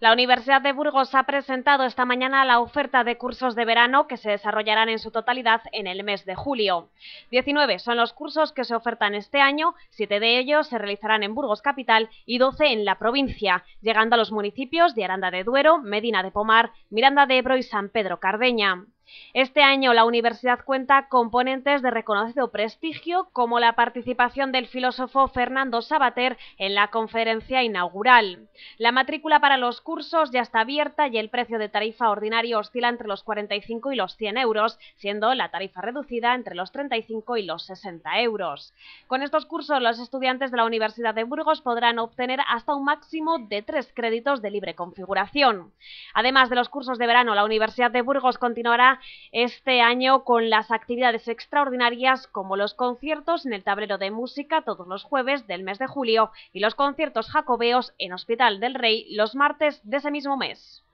La Universidad de Burgos ha presentado esta mañana la oferta de cursos de verano que se desarrollarán en su totalidad en el mes de julio. 19 son los cursos que se ofertan este año, siete de ellos se realizarán en Burgos Capital y 12 en la provincia, llegando a los municipios de Aranda de Duero, Medina de Pomar, Miranda de Ebro y San Pedro Cardeña. Este año la universidad cuenta con ponentes de reconocido prestigio, como la participación del filósofo Fernando Sabater en la conferencia inaugural. La matrícula para los cursos ya está abierta y el precio de tarifa ordinario oscila entre los 45 y los 100 euros, siendo la tarifa reducida entre los 35 y los 60 euros. Con estos cursos, los estudiantes de la Universidad de Burgos podrán obtener hasta un máximo de tres créditos de libre configuración. Además de los cursos de verano, la Universidad de Burgos continuará este año con las actividades extraordinarias como los conciertos en el tablero de música todos los jueves del mes de julio y los conciertos jacobeos en Hospital del Rey los martes de ese mismo mes.